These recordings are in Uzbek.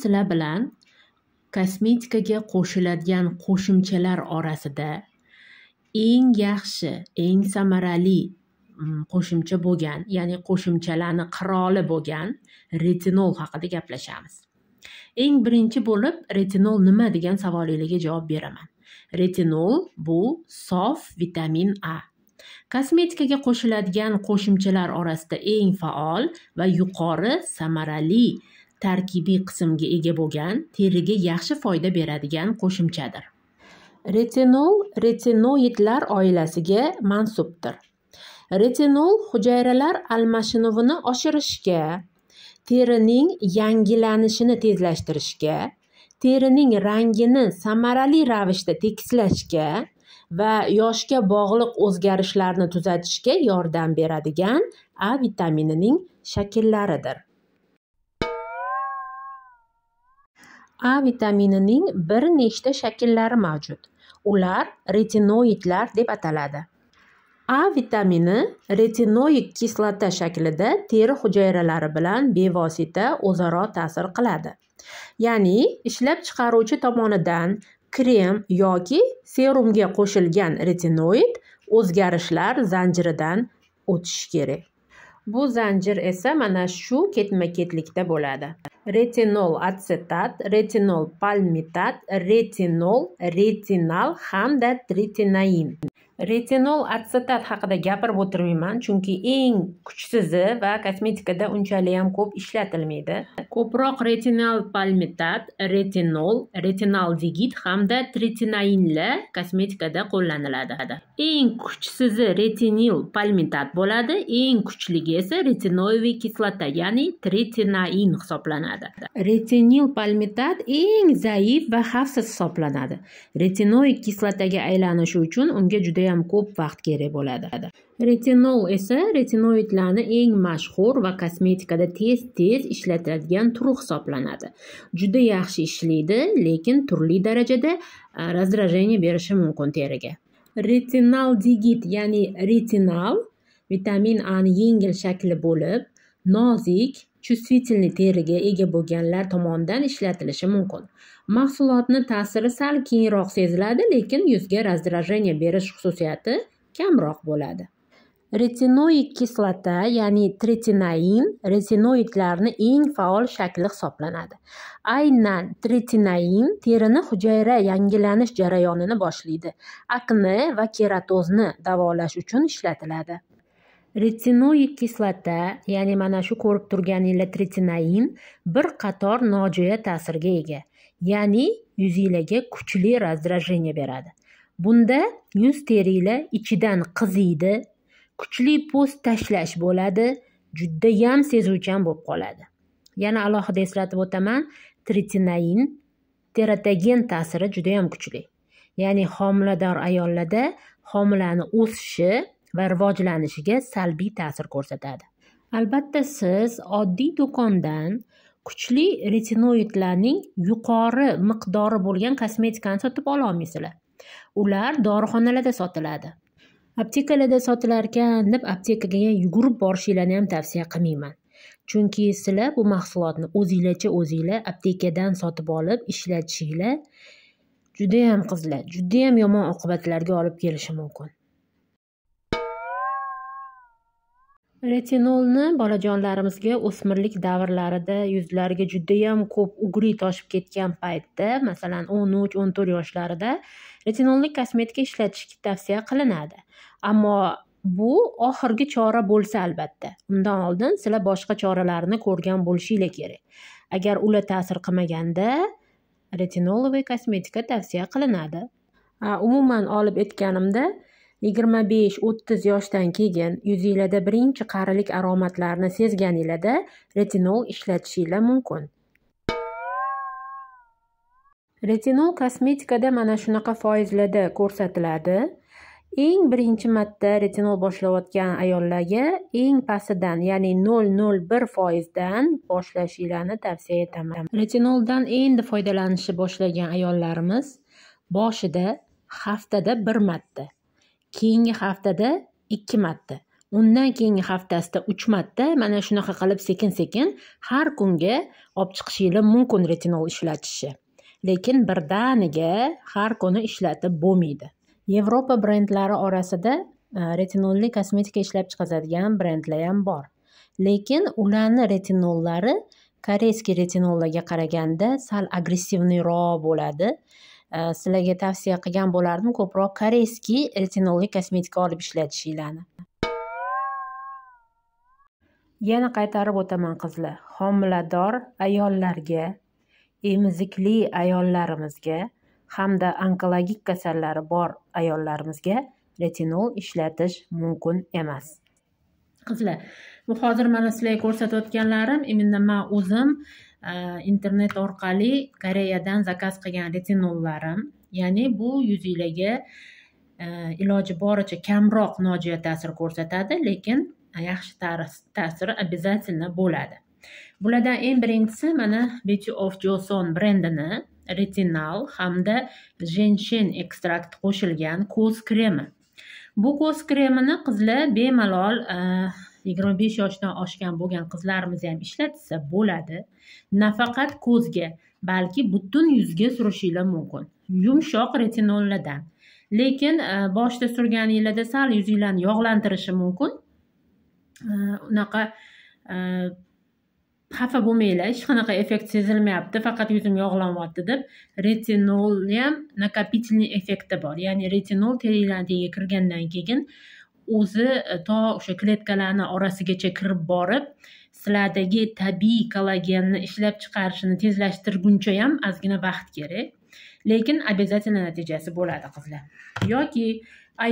sila bilan kosmetikaga qo'shiladigan qo'shimchalar orasida eng yaxshi eng samarali mm, qo'shimcha bo'lgan ya'ni qo'shimchalarni qiroli bo'lgan retinol haqida gaplashamiz eng birinchi bo'lib retinol nima degan savolinglarga javob beraman retinol bu sof vitamin a kosmetikaga qo'shiladigan qo'shimchalar orasida eng faol va yuqori samarali tarkibiy qismga ega bo'lgan teriga yaxshi foyda beradigan qo'shimchadir retinol retinoidlar oilasiga mansubdir retinol hujayralar almashinuvini oshirishga terining yangilanishini tezlashtirishga terining rangini samarali ravishda tekislashga va yoshga bog'liq o'zgarishlarni tuzatishga yordam beradigan a vitaminining shakllaridir a vitaminining bir nechta shakllari mavjud ular retinoidlar deb ataladi a vitamini retinoid kislota shaklida teri hujayralari bilan bevosita o'zaro ta'sir qiladi ya'ni ishlab chiqaruvchi tomonidan krem yoki serumga qo'shilgan retinoid o'zgarishlar zanjiridan o'tishi kerak bu zanjir esa mana shu ketma ketlikda bo'ladi retinol atsetat, retinol palmitat, retinol, retinal hamda tritinain. retinol atsetat haqida gapirib o'tirmayman chunki eng kuchsizi va kosmetikada unchalik ham ko'p ishlatilmaydi ko'proq retinal palmitat retinol retinaldegid hamda tretinainlar kosmetikada qo'llaniladi eng kuchsizi retinil palmitat bo'ladi eng kuchligi esa retinoviy kislota ya'ni tretinain hisoblanadi retinil palmitat eng zaif va xavfsiz hisoblanadi retinoid kislotaga aylanishi uchun unga juda ham ko'p vaqt kerak bo'ladi retinol esa retinoidlarni eng mashhur va kosmetikada tez tez ishlatiladigan turi hisoblanadi juda yaxshi ishlaydi lekin turli darajada e, раздражение berishi mumkin teriga retinal digit ya'ni retinal vitamin a ni yengil shakli bo'lib nozik чувствительный teriga ega bo'lganlar tomonidan ishlatilishi mumkin mahsulotni ta'siri sal keyinroq seziladi lekin yuzga раздражение berish xususiyati kamroq bo'ladi retinoid kislota ya'ni tretinain retinoidlarni eng faol shakli hisoblanadi aynan tretinain terini hujayra yangilanish jarayonini boshlaydi akni va keratozni davolash uchun ishlatiladi retinoid kislota ya'ni mana shu ko'rib turganinglar tretinain bir qator nojo'ya ta'sirga ega ya'ni yuzinglarga kuchli раздражение beradi bunda yuz teringlar ichidan qiziydi kuchli po'st tashlash bo'ladi judayam sezuvchan bo'lib qoladi yana alohida eslatib o'taman tritinain teratogen ta'siri judayam kuchli ya'ni homilador ayollarda homilani o'sishi va rivojlanishiga salbiy ta'sir ko'rsatadi albatta siz oddiy do'kondan kuchli retinoidlarning yuqori miqdori bo'lgan kosmetikani sotib ola olmaysizlar ular dorixonalarda sotiladi aptekalarda sotilar ekan deb aptekaga yugurib borishinglarni ham tavsiya qilmayman chunki sizlar bu mahsulotni o'zinglarcha o'zinglar aptekadan sotib olib ishlatishinglar judayam qizlar judayam yomon oqibatlarga olib kelishi mumkin Retinolni bolajonlarimizga o'smirlik davrlarida yuzlariga judayam ko'p ugri toshib ketgan paytda, masalan, 13-14 yoshlarida retinolni kosmetika ishlatish tavsiya qilinadi. Ammo bu oxirgi chora bo'lsa albatta. Undan oldin sizlar boshqa choralarni ko'rgan bo'lishinglar kerak. Agar ular ta'sir qilmaganda, retinolovый kosmetika tavsiya qilinadi. Umuman olib aytganimda, yigirma besh o'ttiz yoshdan keyin yuzinglarda birinchi qarilik alomatlarini sezganinglarda retinol ishlatishinglar mumkin retinol kosmetikada mana shunaqa foizlarda ko'rsatiladi eng birinchi marta retinol boshlayotgan ayollarga eng pastidan ya'ni nol nol bir foizdan boshlashinglarni tavsiya etaman retinoldan endi foydalanishni boshlagan ayollarimiz boshida haftada bir marta keyingi haftada ikki marta undan keyingi haftasida uch marta mana shunaqa qilib sekin sekin har kunga olib chiqishingiz mumkin retinol ishlatishni lekin birdaniga har kuni ishlatib bo'lmaydi yevropa brendlari orasida e, retinolli kosmetika ishlab chiqaradigan brendlar ham bor lekin ularni retinollari koreyskiy retinollarga qaraganda sal agressivniyroq bo'ladi E, sizlarga tavsiya qilgan bo'lardim ko'proq koreyskiy retinolli kosmetika olib ishlatishinglarni yana qaytarib o'taman qizlar homilador ayollarga emizikli ayollarimizga hamda onkologik kasallari bor ayollarimizga retinol ishlatish mumkin emas qizlar bu hozir mana sizlarga ko'rsatayotganlarim именно man o'zim internet orqali koreyadan zakaz qilgan retinollarim ya'ni bu yuz yilaga iloji boricha kamroq nojo'ya ta'sir ko'rsatadi lekin yaxshi ta'siri обязательно bo'ladi bulardan eng birinchisi mana beauty of joson brendini retinal hamda jenshen ekstrakti qo'shilgan ko'z kremi bu ko'z kremini qizlar bemalol e, yigirma besh yoshdan oshgan bo'lgan qizlarimiz ham ishlatsa bo'ladi nafaqat ko'zga balki butun yuzga surishinglar mumkin yumshoq retinollardan lekin e, boshida surganinglarda sal yuzinglarni yog'lantirishi mumkin e, unaqa e, xafa bo'lmanglar hech qanaqa effekt sezilmayapti faqat yuzim yog'lanyapti deb retinolni ham накопительный effekti bor ya'ni retinol terilarga kirgandan keyin o'zi e, to o'sha kletkalarni orasigacha kirib borib sizlardagi tabiiy kollagenni ishlab chiqarishini tezlashtirguncha ham ozgina vaqt kerak lekin обязательно natijasi bo'ladi qizlar yoki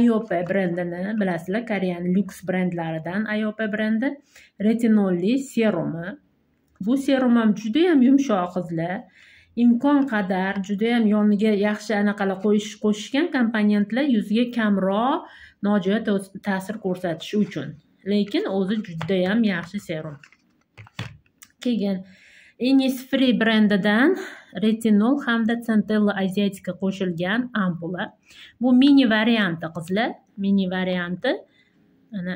IOP brendini bilasizlar koreyani lyuks brendlaridan IOP brendi retinolli serumi bu serum ham judayam yumshoq qizlar imkon qadar judayam yoniga yaxshi anaqalar qo'yish qo'shishgan komponentlar yuzga kamroq nojo'ya ta'sir ko'rsatishi uchun lekin o'zi judayam yaxshi serum keyin innisfree brendidan retinol hamda centella asiatica qo'shilgan ampula bu mini varianti qizlar mini varianti mana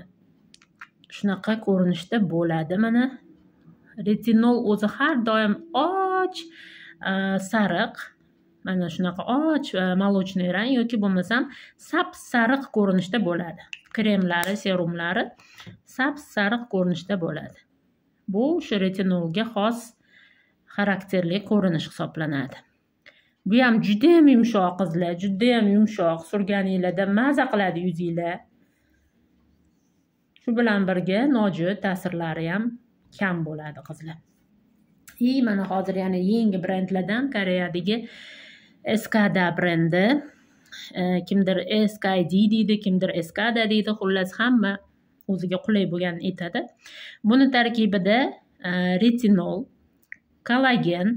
shunaqa ko'rinishda bo'ladi mana retinol o'zi har doim och e, sariq mana shunaqa och e, молочный rang yoki bo'lmasam sap sariq ko'rinishda bo'ladi kremlari serumlari sap sariq ko'rinishda bo'ladi bu o'sha retinolga xos xarakterli ko'rinish hisoblanadi bu ham judayam yumshoq qizlar judayam yumshoq surganinglarda maza qiladi yuzinglar shu bilan birga nojo'ya ta'sirlari ham kam bo'ladi qizlar и mana hozir yana yangi brendlardan koreyadagi eskada brendi e, kimdir skid deydi kimdir eskada deydi xullas hamma o'ziga qulay bo'lganini aytadi buni tarkibida e, retinol kollagen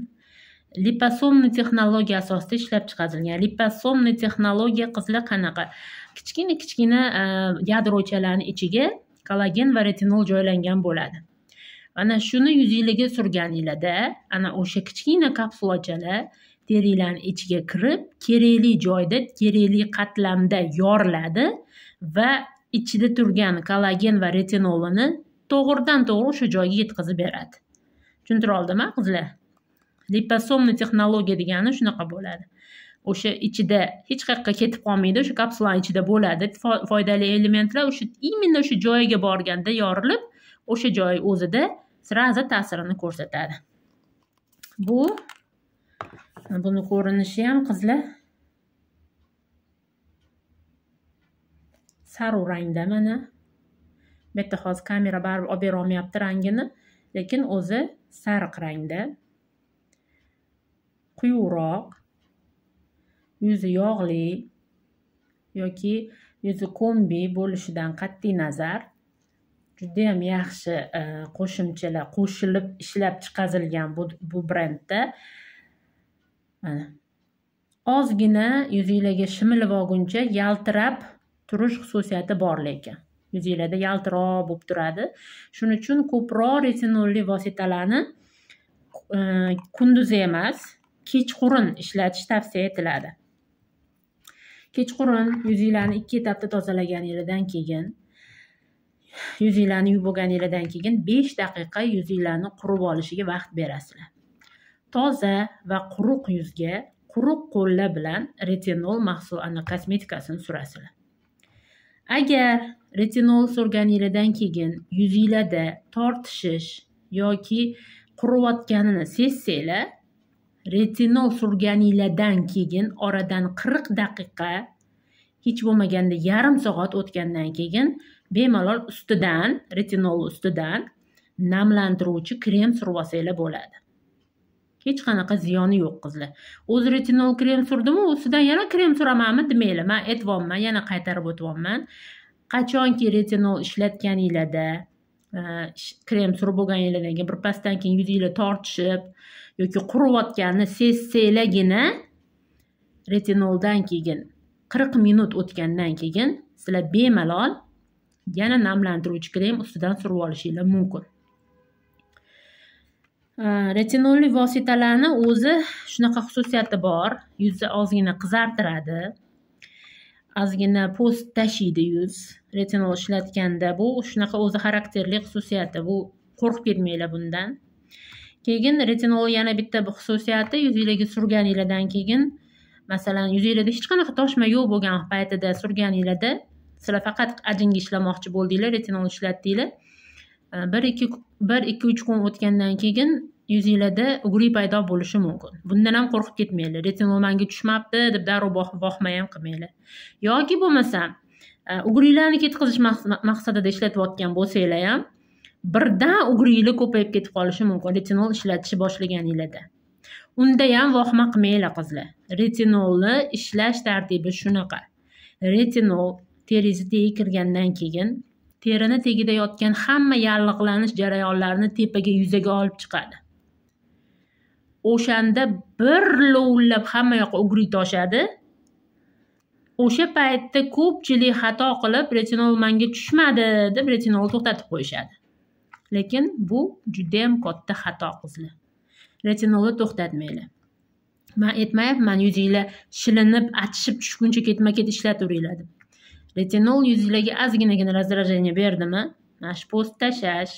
liposomniy texnologiya asosida ishlab chiqarilgan liposomniy texnologiya qizlar qanaqa kichkina kichkina e, yadrochalarni ichiga kollagen va retinol joylangan bo'ladi mana shuni yuz yiliga surganinglarda ana o'sha kichkina kapsulachalar bakteriyani ichiga kirib kerakli joyda kerakli qatlamda yoriladi va ichida turgan kollagen va retinolini to'g'ridan to'g'ri o'sha joyga yetkazib beradi tushuntira oldimmi qizlar liposomniy texnologiya degani shunaqa bo'ladi o'sha ichida hech qayerga ketib qolmaydi o'sha kapsulani ichida bo'ladi foydali elementlar o'sha именно o'sha joyiga borganda yorilib o'sha joy o'zida сразу ta'sirini ko'rsatadi bu Bunu ko'rinishi ham qizlar sarv rangda mana bu yerda hozir kamera baribir olib bera olmayapti rangini lekin o'zi sariq rangda Quyuqroq. yuzi yog'li yoki yuzi kombi bo'lishidan qat'iy nazar judayam yaxshi e, qo'shimchalar qo'shilib ishlab chiqarilgan bu, bu brendda mana ozgina yuzinglarga shimilib olguncha yaltirab turish xususiyati bor lekin yuzinglarda yaltiroq bo'lib turadi shuning uchun ko'proq retinolli vositalarni e, kunduzi emas kechqurun ishlatish tavsiya etiladi kechqurun yuzinglarni ikki etapda tozalaganinglardan keyin yuzinglarni yuvib bo'lganinglardan keyin besh daqiqa yuzinglarni qurib olishiga vaqt berasizlar toza va quruq yuzga quruq qo'llar bilan retinol mahsulotini kosmetikasini surasizlar agar retinol surganinglardan keyin yuzinglarda tortishish yoki quriyotganini sezsanglar retinol surganinglardan keyin oradan qirq daqiqa hech bo'lmaganda yarim soat o'tgandan keyin bemalol ustidan retinol ustidan namlantiruvchi krem surib olsanglar bo'ladi hech qanaqa ziyoni yo'q qizlar o'zi retinol krem surdimi ustidan yana krem suramanmi demanglar man aytyapman yana qaytarib o'tyapman qachonki retinol ishlatganinglarda e, krem surib bo'lganinglardan keyin birpasdan keyin yuzinglar tortishib yoki quriyotganini sezsanglargina retinoldan keyin qirq minut o'tgandan keyin sizlar bemalol yana namlantiruvchi krem ustidan surib olishinglar mumkin retinolli э, vositalarni o'zi shunaqa xususiyati bor yuzni ozgina qizartiradi ozgina po'st tashiydi yuz retinol ishlatganda bu shunaqa o'zi xarakterli xususiyati bu qo'rqib ketmanglar bundan keyin retinol yana bitta xususiyati yuzinglarga surganinglardan keyin masalan yuzinglarda hech qanaqa toshma yo'q bo'lgan paytida surganinglarda sizlar faqat ajinga ishlamoqchi bo'ldinglar retinol ishlatdinglar bir ikki bir ikki uch kun o'tgandan keyin yuzinglarda ugri paydo bo'lishi mumkin bundan ham qo'rqib ketmanglar retinol manga tushmabdi deb darrov vohma ham qilmanglar yoki bo'lmasa e, ugrilarni ketkazish maqsadida ishlatayotgan bo'lsanglar ham birdan ugriylar ko'payib ketib qolishi mumkin retinol ishlatishni boshlaganinglarda unda ham vohma qilmanglar qizlar retinolni ishlash tartibi shunaqa retinol terizga kirgandan keyin terini tagida yotgan hamma yallig'lanish jarayonlarini tepaga yuzaga olib chiqadi o'shanda bir lovullab hamma yoqqa ugri toshadi o'sha paytda ko'pchilik xato qilib retinol manga tushmadi deb retinolni to'xtatib qo'yishadi lekin bu judayam katta xato qizlar retinolni to'xtatmanglar man aytmayapman yuzinglar shilinib achishib tushguncha ketma ket ishlataveringlar deb retinol yuz yuzlagi ozginagina раздражение berdimi mana shu po'st tashlash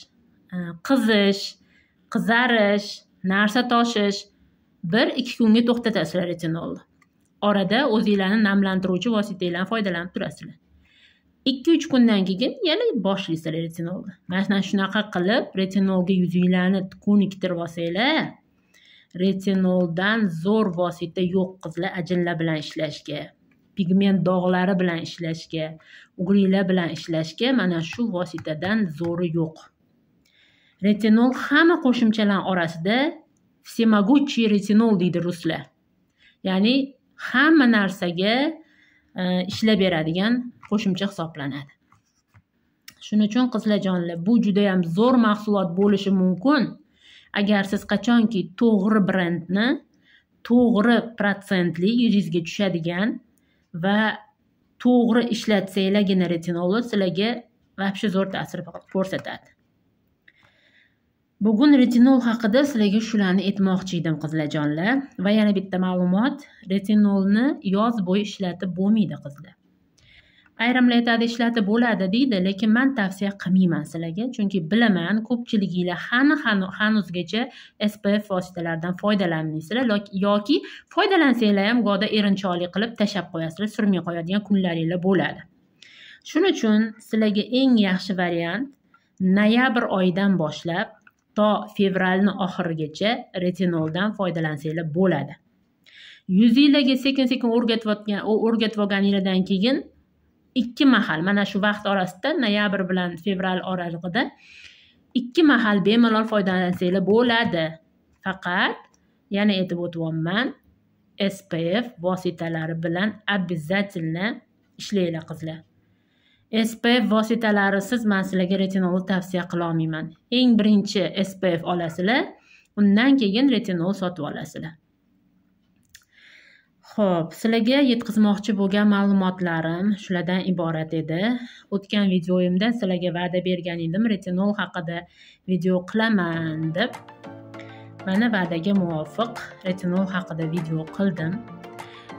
e, qizish qizarish narsa toshish bir ikki kunga to'xtatasizlar retinolni orada o'zinglarni namlantiruvchi vositalardan foydalanib turasizlar ikki uch kundan keyin yana boshlaysizlar retinolni mana shunaqa qilib retinolga yuzinglarni ko'niktirib olsanglar retinoldan zo'r vosita yo'q qizlar ajinlar bilan ishlashga pigment dog'lari bilan ishlashga ugriylar bilan ishlashga mana shu vositadan zo'ri yo'q retinol hamma qo'shimchalar orasida всемогучий retinol deydi ruslar ya'ni hamma narsaga e, ishlab beradigan qo'shimcha hisoblanadi shuning uchun jonlar bu judayam zo'r mahsulot bo'lishi mumkin agar siz qachonki to'g'ri brendni to'g'ri protsentli yuzingizga tushadigan va to'g'ri ishlatsanglargina retinol sizlarga вообще zo'r ta'sir ko'rsatadi bugun retinol haqida sizlarga shularni aytmoqchi edim qizlarjonlar va yana bitta ma'lumot retinolni yoz bo'yi ishlatib bo'lmaydi qizlar aytadi ishlatib bo'ladi deydi lekin man tavsiya qilmayman sizlarga chunki bilaman ko'pchiliginglar hani hanuzgacha spf vositalaridan foydalanmaysizlar yoki foydalansanglar ham go'da erinchoqlik qilib tashlab qo'yasizlar surmay qo'yadigan kunlaringlar bo'ladi shuning uchun sizlarga eng yaxshi variant noyabr oyidan boshlab to fevralni oxirigacha retinoldan foydalansanglar bo'ladi yuzinglarga sekin sekin o'rgatib o'rgatib olganinglardan keyin ikki mahal mana shu vaqt orasida noyabr bilan fevral oralig'ida ikki mahal bemalol foydalansanglar bo'ladi faqat yana aytib o'tyapman spf vositalari bilan обязательно ishlanglar qizlar spf vositalarisiz man sizlarga retinol tavsiya qilolmayman eng birinchi spf olasizlar undan keyin retinol sotib olasizlar Xo'p, sizlarga yetkazmoqchi bo'lgan ma'lumotlarim shulardan iborat edi. O'tgan videoyimda sizlarga va'da bergan edim, retinol haqida video qilaman deb. Mana va'daga muvofiq retinol haqida video qildim.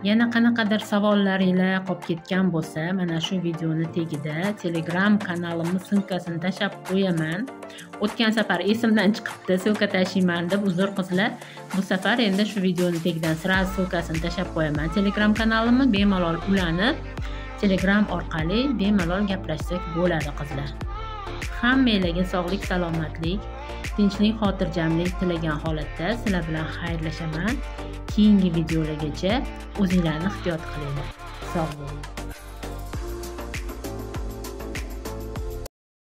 yana qanaqadir savollaringlar qolib ketgan bo'lsa mana shu videoni tagida telegram kanalimni sumkasini tashlab qo'yaman o'tgan safar esimdan chiqibdi ссылка tashlayman deb uzr qizlar bu safar endi shu videoni tagidan сразу ссылкасini tashlab qo'yaman telegram kanalimni bemalol ulanib telegram orqali bemalol gaplashsak bo'ladi qizlar hammanglarga sog'lik salomatlik tinchlik xotirjamlik tilagan holatda sizlar bilan xayrlashaman keyingi videolargacha o'zinglarni ehtiyot qilinglar sog' bo'ling